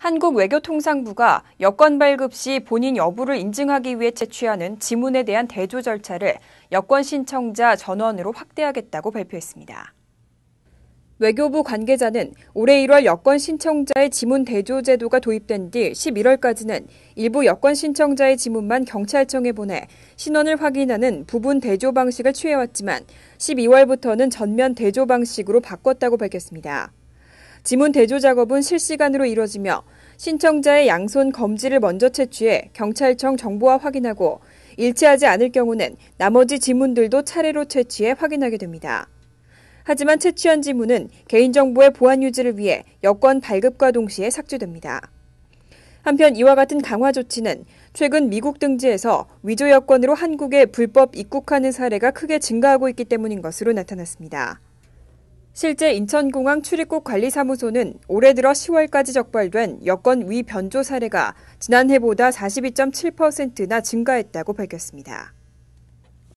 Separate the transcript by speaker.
Speaker 1: 한국 외교통상부가 여권 발급 시 본인 여부를 인증하기 위해 채취하는 지문에 대한 대조 절차를 여권 신청자 전원으로 확대하겠다고 발표했습니다. 외교부 관계자는 올해 1월 여권 신청자의 지문 대조 제도가 도입된 뒤 11월까지는 일부 여권 신청자의 지문만 경찰청에 보내 신원을 확인하는 부분 대조 방식을 취해왔지만 12월부터는 전면 대조 방식으로 바꿨다고 밝혔습니다. 지문 대조 작업은 실시간으로 이뤄지며 신청자의 양손 검지를 먼저 채취해 경찰청 정보와 확인하고 일치하지 않을 경우는 나머지 지문들도 차례로 채취해 확인하게 됩니다. 하지만 채취한 지문은 개인정보의 보안 유지를 위해 여권 발급과 동시에 삭제됩니다. 한편 이와 같은 강화 조치는 최근 미국 등지에서 위조 여권으로 한국에 불법 입국하는 사례가 크게 증가하고 있기 때문인 것으로 나타났습니다. 실제 인천공항 출입국 관리사무소는 올해 들어 10월까지 적발된 여권 위 변조 사례가 지난해보다 42.7%나 증가했다고 밝혔습니다.